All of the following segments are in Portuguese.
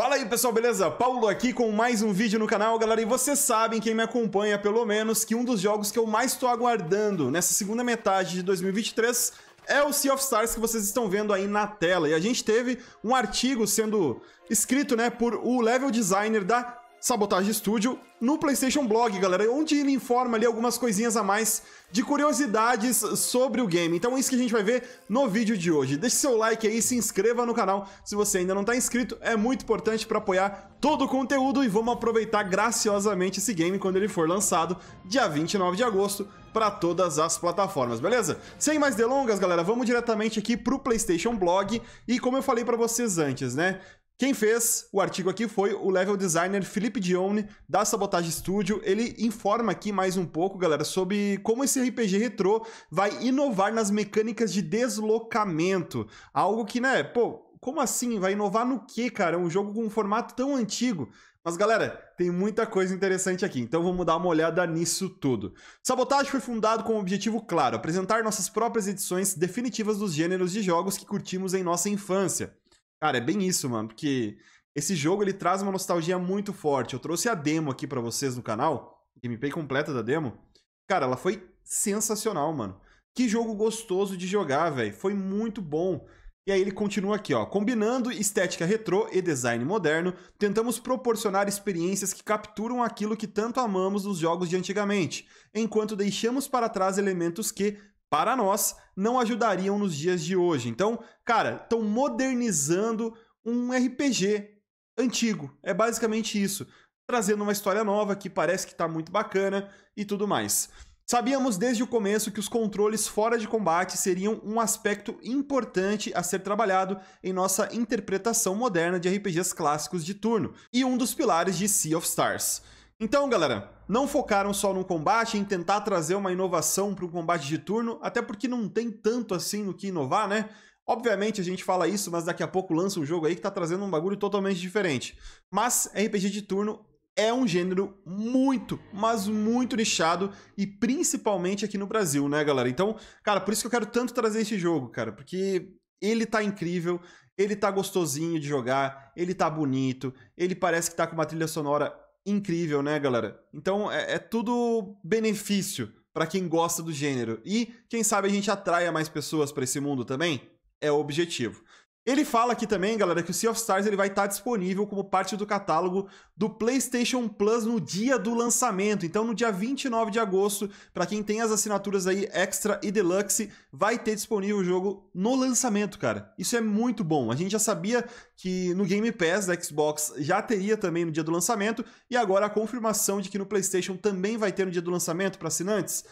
Fala aí pessoal, beleza? Paulo aqui com mais um vídeo no canal, galera, e vocês sabem, quem me acompanha pelo menos, que um dos jogos que eu mais estou aguardando nessa segunda metade de 2023 é o Sea of Stars que vocês estão vendo aí na tela. E a gente teve um artigo sendo escrito, né, por o level designer da Sabotage Studio no PlayStation Blog, galera, onde ele informa ali algumas coisinhas a mais de curiosidades sobre o game. Então é isso que a gente vai ver no vídeo de hoje. Deixe seu like aí, se inscreva no canal se você ainda não está inscrito, é muito importante para apoiar todo o conteúdo e vamos aproveitar graciosamente esse game quando ele for lançado, dia 29 de agosto, para todas as plataformas, beleza? Sem mais delongas, galera, vamos diretamente aqui para o PlayStation Blog e como eu falei para vocês antes, né? Quem fez o artigo aqui foi o level designer Felipe Dione, da Sabotage Studio. Ele informa aqui mais um pouco, galera, sobre como esse RPG retrô vai inovar nas mecânicas de deslocamento. Algo que, né, pô, como assim? Vai inovar no quê, cara? Um jogo com um formato tão antigo. Mas galera, tem muita coisa interessante aqui, então vamos dar uma olhada nisso tudo. Sabotage foi fundado com o um objetivo claro: apresentar nossas próprias edições definitivas dos gêneros de jogos que curtimos em nossa infância. Cara, é bem isso, mano, porque esse jogo ele traz uma nostalgia muito forte. Eu trouxe a demo aqui para vocês no canal, gameplay completa da demo. Cara, ela foi sensacional, mano. Que jogo gostoso de jogar, velho. Foi muito bom. E aí ele continua aqui, ó. Combinando estética retrô e design moderno, tentamos proporcionar experiências que capturam aquilo que tanto amamos nos jogos de antigamente, enquanto deixamos para trás elementos que para nós, não ajudariam nos dias de hoje. Então, cara, estão modernizando um RPG antigo. É basicamente isso. Trazendo uma história nova que parece que está muito bacana e tudo mais. Sabíamos desde o começo que os controles fora de combate seriam um aspecto importante a ser trabalhado em nossa interpretação moderna de RPGs clássicos de turno, e um dos pilares de Sea of Stars. Então, galera, não focaram só no combate, em tentar trazer uma inovação para o combate de turno, até porque não tem tanto assim no que inovar, né? Obviamente a gente fala isso, mas daqui a pouco lança um jogo aí que tá trazendo um bagulho totalmente diferente. Mas RPG de turno é um gênero muito, mas muito nichado e principalmente aqui no Brasil, né, galera? Então, cara, por isso que eu quero tanto trazer esse jogo, cara, porque ele tá incrível, ele tá gostosinho de jogar, ele tá bonito, ele parece que tá com uma trilha sonora incrível, né, galera? Então é, é tudo benefício para quem gosta do gênero. E quem sabe a gente atraia mais pessoas para esse mundo também? É o objetivo. Ele fala aqui também, galera, que o Sea of Stars ele vai estar tá disponível como parte do catálogo do PlayStation Plus no dia do lançamento. Então, no dia 29 de agosto, para quem tem as assinaturas aí Extra e Deluxe, vai ter disponível o jogo no lançamento, cara. Isso é muito bom. A gente já sabia que no Game Pass da Xbox já teria também no dia do lançamento e agora a confirmação de que no PlayStation também vai ter no dia do lançamento para assinantes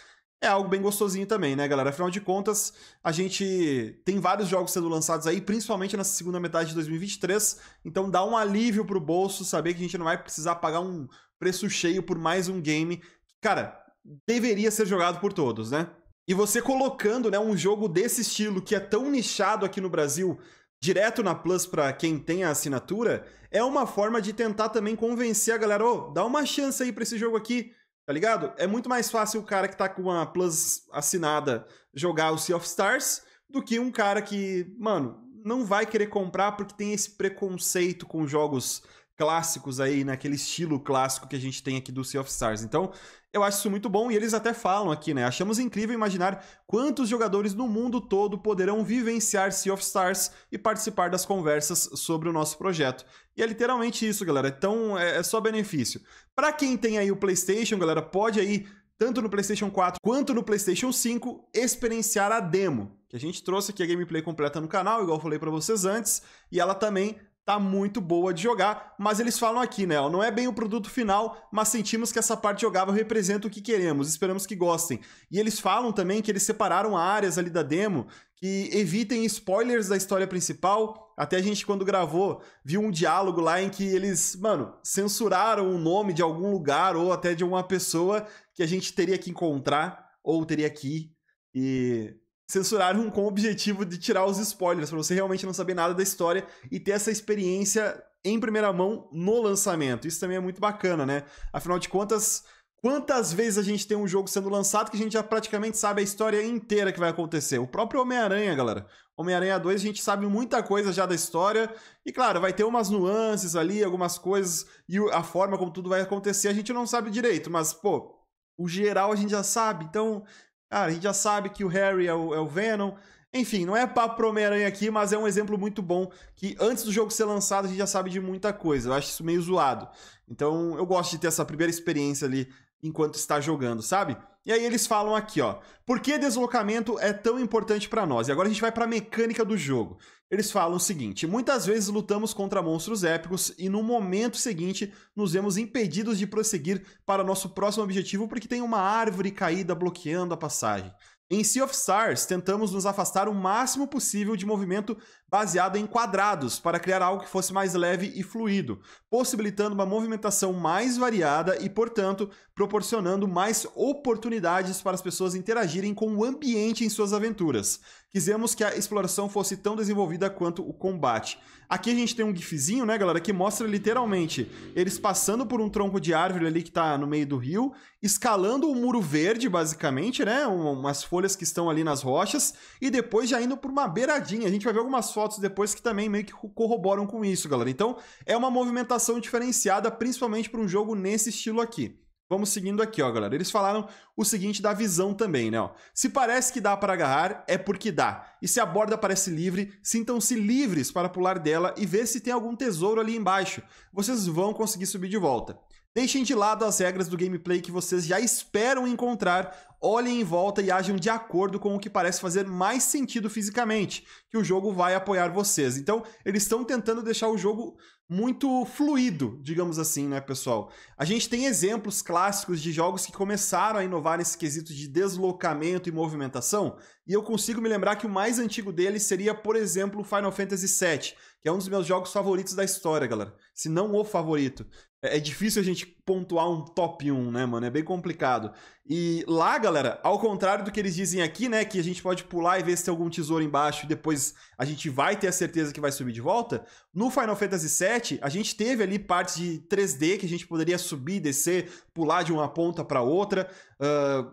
é algo bem gostosinho também, né, galera? Afinal de contas, a gente tem vários jogos sendo lançados aí, principalmente nessa segunda metade de 2023, então dá um alívio pro bolso saber que a gente não vai precisar pagar um preço cheio por mais um game. Cara, deveria ser jogado por todos, né? E você colocando, né, um jogo desse estilo que é tão nichado aqui no Brasil, direto na Plus para quem tem a assinatura, é uma forma de tentar também convencer a galera, ô, oh, dá uma chance aí para esse jogo aqui Tá ligado? É muito mais fácil o cara que tá com uma Plus assinada jogar o Sea of Stars do que um cara que, mano, não vai querer comprar porque tem esse preconceito com jogos clássicos aí, naquele estilo clássico que a gente tem aqui do Sea of Stars. Então, eu acho isso muito bom e eles até falam aqui, né? Achamos incrível imaginar quantos jogadores no mundo todo poderão vivenciar Sea of Stars e participar das conversas sobre o nosso projeto. E é literalmente isso, galera. Então, é, é só benefício. Para quem tem aí o PlayStation, galera, pode aí tanto no PlayStation 4 quanto no PlayStation 5, experienciar a demo, que a gente trouxe aqui a gameplay completa no canal, igual eu falei para vocês antes, e ela também tá muito boa de jogar, mas eles falam aqui, né? não é bem o produto final, mas sentimos que essa parte jogável representa o que queremos, esperamos que gostem. E eles falam também que eles separaram áreas ali da demo que evitem spoilers da história principal. Até a gente, quando gravou, viu um diálogo lá em que eles, mano, censuraram o nome de algum lugar ou até de uma pessoa que a gente teria que encontrar ou teria que ir. E censuraram com o objetivo de tirar os spoilers, para você realmente não saber nada da história e ter essa experiência em primeira mão no lançamento. Isso também é muito bacana, né? Afinal de contas, quantas vezes a gente tem um jogo sendo lançado que a gente já praticamente sabe a história inteira que vai acontecer? O próprio Homem-Aranha, galera. Homem-Aranha 2, a gente sabe muita coisa já da história. E claro, vai ter umas nuances ali, algumas coisas, e a forma como tudo vai acontecer, a gente não sabe direito, mas, pô, o geral a gente já sabe, então Cara, a gente já sabe que o Harry é o, é o Venom. Enfim, não é papo pro Homem-Aranha aqui, mas é um exemplo muito bom que antes do jogo ser lançado a gente já sabe de muita coisa. Eu acho isso meio zoado. Então eu gosto de ter essa primeira experiência ali enquanto está jogando, sabe? E aí eles falam aqui, ó, por que deslocamento é tão importante para nós? E agora a gente vai para a mecânica do jogo. Eles falam o seguinte: muitas vezes lutamos contra monstros épicos e no momento seguinte nos vemos impedidos de prosseguir para nosso próximo objetivo porque tem uma árvore caída bloqueando a passagem. Em Sea of Stars, tentamos nos afastar o máximo possível de movimento baseada em quadrados para criar algo que fosse mais leve e fluido, possibilitando uma movimentação mais variada e, portanto, proporcionando mais oportunidades para as pessoas interagirem com o ambiente em suas aventuras. Quisemos que a exploração fosse tão desenvolvida quanto o combate. Aqui a gente tem um gifzinho, né, galera, que mostra literalmente eles passando por um tronco de árvore ali que está no meio do rio, escalando um muro verde, basicamente, né, umas folhas que estão ali nas rochas, e depois já indo por uma beiradinha. A gente vai ver algumas fotos depois que também meio que corroboram com isso, galera. Então, é uma movimentação diferenciada, principalmente para um jogo nesse estilo aqui. Vamos seguindo aqui, ó, galera. Eles falaram o seguinte da visão também, né? Ó, se parece que dá para agarrar, é porque dá. E se a borda parece livre, sintam-se livres para pular dela e ver se tem algum tesouro ali embaixo. Vocês vão conseguir subir de volta. Deixem de lado as regras do gameplay que vocês já esperam encontrar olhem em volta e ajam de acordo com o que parece fazer mais sentido fisicamente, que o jogo vai apoiar vocês. Então, eles estão tentando deixar o jogo muito fluido, digamos assim, né, pessoal? A gente tem exemplos clássicos de jogos que começaram a inovar nesse quesito de deslocamento e movimentação, e eu consigo me lembrar que o mais antigo deles seria, por exemplo, Final Fantasy VII, que é um dos meus jogos favoritos da história, galera. Se não o favorito. É, é difícil a gente pontuar um top 1, né, mano? É bem complicado. E lá, galera, ao contrário do que eles dizem aqui, né, que a gente pode pular e ver se tem algum tesouro embaixo e depois a gente vai ter a certeza que vai subir de volta, no Final Fantasy VII, a gente teve ali partes de 3D que a gente poderia subir, descer, pular de uma ponta para outra. Uh,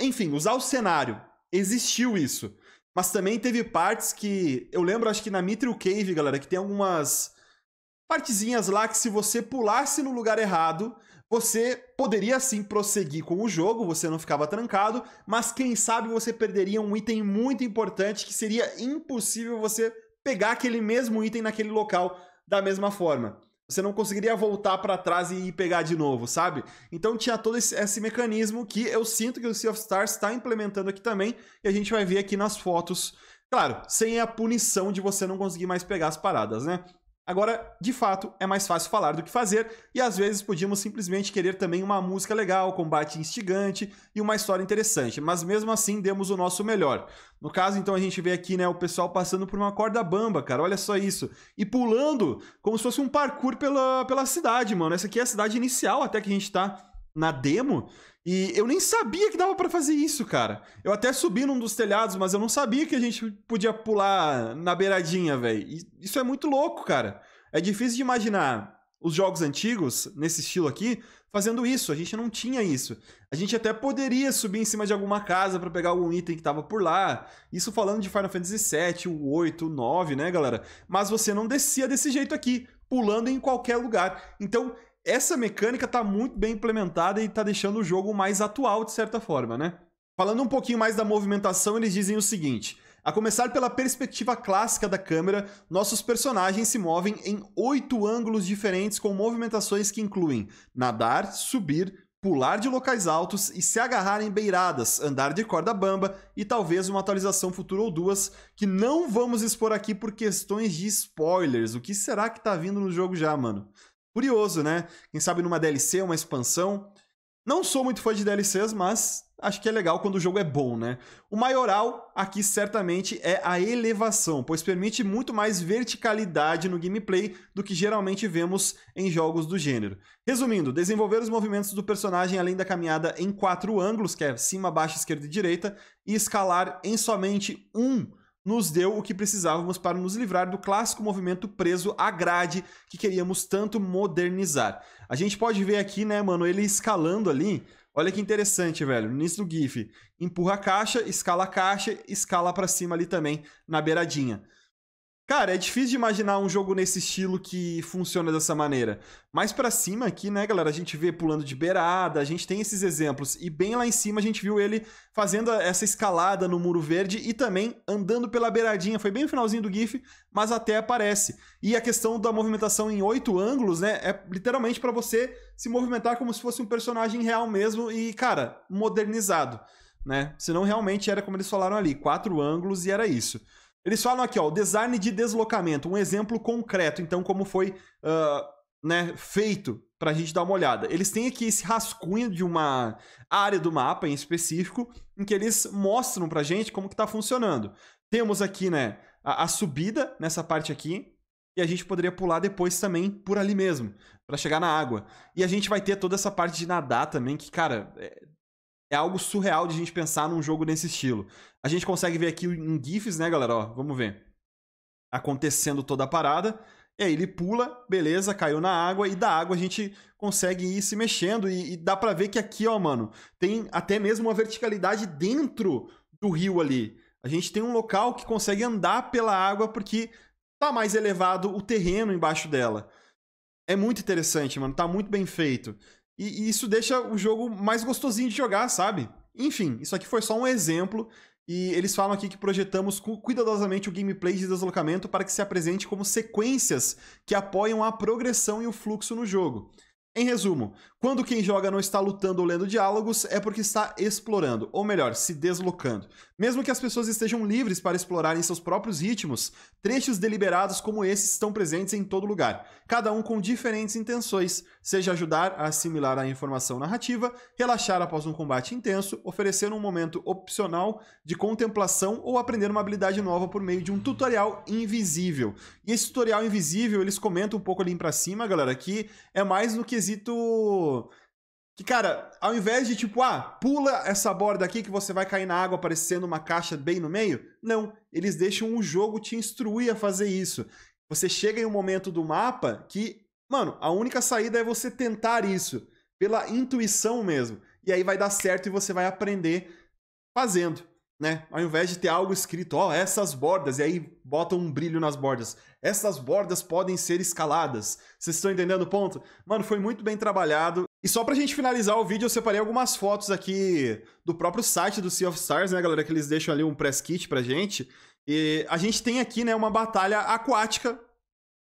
enfim, usar o cenário. Existiu isso. Mas também teve partes que. Eu lembro, acho que na Mithril Cave, galera, que tem algumas Partezinhas lá que se você pulasse no lugar errado, você poderia sim prosseguir com o jogo, você não ficava trancado, mas quem sabe você perderia um item muito importante que seria impossível você pegar aquele mesmo item naquele local da mesma forma. Você não conseguiria voltar para trás e pegar de novo, sabe? Então tinha todo esse, esse mecanismo que eu sinto que o Sea of Stars está implementando aqui também, e a gente vai ver aqui nas fotos. Claro, sem a punição de você não conseguir mais pegar as paradas, né? Agora, de fato, é mais fácil falar do que fazer, e às vezes podíamos simplesmente querer também uma música legal, combate instigante e uma história interessante, mas mesmo assim demos o nosso melhor. No caso, então, a gente vê aqui né, o pessoal passando por uma corda bamba, cara, olha só isso, e pulando como se fosse um parkour pela, pela cidade, mano. Essa aqui é a cidade inicial até que a gente tá na demo, e eu nem sabia que dava para fazer isso, cara. Eu até subi num dos telhados, mas eu não sabia que a gente podia pular na beiradinha, velho. Isso é muito louco, cara. É difícil de imaginar os jogos antigos, nesse estilo aqui, fazendo isso. A gente não tinha isso. A gente até poderia subir em cima de alguma casa para pegar algum item que tava por lá. Isso falando de Final Fantasy VII, o 8, o 9, né, galera? Mas você não descia desse jeito aqui, pulando em qualquer lugar. Então, essa mecânica está muito bem implementada e está deixando o jogo mais atual, de certa forma, né? Falando um pouquinho mais da movimentação, eles dizem o seguinte. A começar pela perspectiva clássica da câmera, nossos personagens se movem em oito ângulos diferentes com movimentações que incluem nadar, subir, pular de locais altos e se agarrar em beiradas, andar de corda bamba e talvez uma atualização futura ou duas que não vamos expor aqui por questões de spoilers. O que será que tá vindo no jogo já, mano? curioso, né? Quem sabe numa DLC, uma expansão. Não sou muito fã de DLCs, mas acho que é legal quando o jogo é bom, né? O maioral aqui certamente é a elevação, pois permite muito mais verticalidade no gameplay do que geralmente vemos em jogos do gênero. Resumindo, desenvolver os movimentos do personagem além da caminhada em quatro ângulos, que é cima, baixo, esquerda e direita, e escalar em somente um nos deu o que precisávamos para nos livrar do clássico movimento preso à grade que queríamos tanto modernizar. A gente pode ver aqui, né, mano, ele escalando ali. Olha que interessante, velho. No início do GIF, empurra a caixa, escala a caixa, escala para cima ali também, na beiradinha. Cara, é difícil de imaginar um jogo nesse estilo que funciona dessa maneira. Mais para cima aqui, né, galera, a gente vê pulando de beirada, a gente tem esses exemplos. E bem lá em cima a gente viu ele fazendo essa escalada no muro verde e também andando pela beiradinha. Foi bem o finalzinho do GIF, mas até aparece. E a questão da movimentação em oito ângulos, né, é literalmente para você se movimentar como se fosse um personagem real mesmo e, cara, modernizado, né? Senão realmente era como eles falaram ali, quatro ângulos e era isso. Eles falam aqui, ó, o design de deslocamento, um exemplo concreto, então, como foi uh, né, feito para a gente dar uma olhada. Eles têm aqui esse rascunho de uma área do mapa em específico, em que eles mostram para a gente como que está funcionando. Temos aqui né, a, a subida nessa parte aqui, e a gente poderia pular depois também por ali mesmo, para chegar na água. E a gente vai ter toda essa parte de nadar também, que, cara, é é algo surreal de a gente pensar num jogo desse estilo. A gente consegue ver aqui em GIFs, né, galera? Ó, vamos ver. Acontecendo toda a parada. E aí ele pula, beleza, caiu na água, e da água a gente consegue ir se mexendo. E, e dá pra ver que aqui, ó, mano, tem até mesmo uma verticalidade dentro do rio ali. A gente tem um local que consegue andar pela água porque tá mais elevado o terreno embaixo dela. É muito interessante, mano. Tá muito bem feito. E, isso deixa o jogo mais gostosinho de jogar, sabe? Enfim, isso aqui foi só um exemplo e eles falam aqui que projetamos cuidadosamente o gameplay de deslocamento para que se apresente como sequências que apoiam a progressão e o fluxo no jogo. Em resumo, quando quem joga não está lutando ou lendo diálogos, é porque está explorando, ou melhor, se deslocando. Mesmo que as pessoas estejam livres para explorar em seus próprios ritmos, trechos deliberados como esses estão presentes em todo lugar, cada um com diferentes intenções, seja ajudar a assimilar a informação narrativa, relaxar após um combate intenso, oferecer um momento opcional de contemplação ou aprender uma habilidade nova por meio de um tutorial invisível. E esse tutorial invisível, eles comentam um pouco ali para cima, galera, que é mais no que quesito. Que, cara, ao invés de tipo, ah, pula essa borda aqui que você vai cair na água aparecendo uma caixa bem no meio. Não, eles deixam o jogo te instruir a fazer isso. Você chega em um momento do mapa que, mano, a única saída é você tentar isso, pela intuição mesmo. E aí vai dar certo e você vai aprender fazendo né? Ao invés de ter algo escrito, ó, essas bordas, e aí botam um brilho nas bordas. Essas bordas podem ser escaladas. Vocês estão entendendo o ponto? Mano, foi muito bem trabalhado. E só pra gente finalizar o vídeo, eu separei algumas fotos aqui do próprio site do Sea of Stars, né, galera? Que eles deixam ali um press kit pra gente. E a gente tem aqui, né, uma batalha aquática.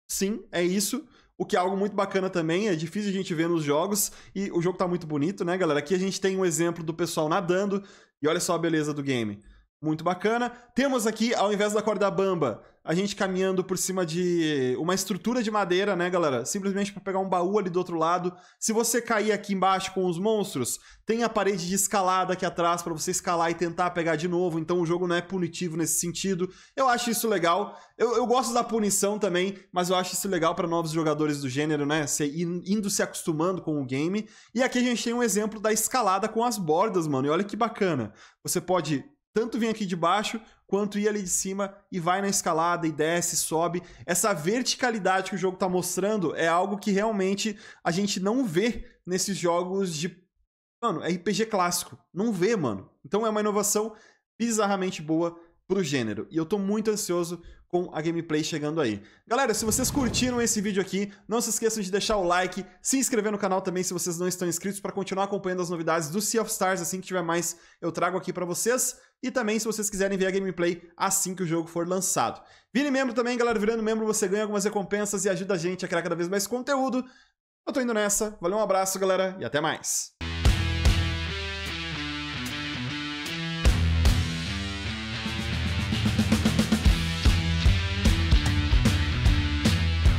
Sim, é isso. O que é algo muito bacana também, é difícil a gente ver nos jogos. E o jogo tá muito bonito, né, galera? Aqui a gente tem um exemplo do pessoal nadando. E olha só a beleza do game muito bacana. Temos aqui, ao invés da corda bamba, a gente caminhando por cima de uma estrutura de madeira, né, galera? Simplesmente para pegar um baú ali do outro lado. Se você cair aqui embaixo com os monstros, tem a parede de escalada aqui atrás para você escalar e tentar pegar de novo. Então o jogo não é punitivo nesse sentido. Eu acho isso legal. Eu, eu gosto da punição também, mas eu acho isso legal para novos jogadores do gênero, né? Se, indo se acostumando com o game. E aqui a gente tem um exemplo da escalada com as bordas, mano. E olha que bacana. Você pode tanto vem aqui de baixo quanto ir ali de cima e vai na escalada e desce, sobe. Essa verticalidade que o jogo está mostrando é algo que realmente a gente não vê nesses jogos de. Mano, é RPG clássico. Não vê, mano. Então é uma inovação bizarramente boa pro gênero. E eu tô muito ansioso com a gameplay chegando aí. Galera, se vocês curtiram esse vídeo aqui, não se esqueçam de deixar o like, se inscrever no canal também se vocês não estão inscritos para continuar acompanhando as novidades do Sea of Stars, assim que tiver mais eu trago aqui para vocês. E também se vocês quiserem ver a gameplay assim que o jogo for lançado. Vire membro também, galera, virando membro você ganha algumas recompensas e ajuda a gente a criar cada vez mais conteúdo. Eu tô indo nessa, valeu, um abraço, galera, e até mais.